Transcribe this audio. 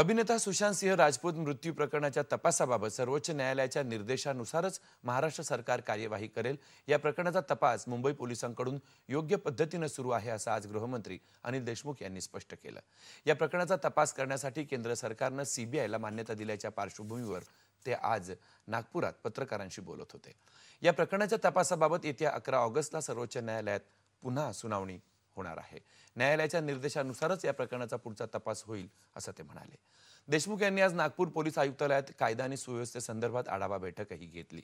अभिनेता सुशांत सिंह राजपूत मृत्यू प्रकरणाच्या तपासाबाबत सर्वोच्च न्यायालयाच्या निर्देशानुसारच महाराष्ट्र सरकार कार्यवाही करेल या प्रकरणाचा तपास मुंबई पोलिसांकडून योग्य पद्धतीनं सुरू आहे असं आज गृहमंत्री अनिल देशमुख यांनी स्पष्ट केलं या प्रकरणाचा तपास करण्यासाठी केंद्र सरकारनं सीबीआयला मान्यता दिल्याच्या पार्श्वभूमीवर ते आज नागपुरात पत्रकारांशी बोलत होते या प्रकरणाच्या तपासाबाबत येत्या अकरा ऑगस्टला सर्वोच्च न्यायालयात पुन्हा सुनावणी होणार आहे न्यायालयाच्या निर्देशानुसारच या प्रकरणाचा पुढचा तपास होईल असं ते म्हणाले देशमुख यांनी आज नागपूर पोलीस आयुक्तालयात कायदा आणि सुव्यवस्थेसंदर्भात आढावा बैठकही घेतली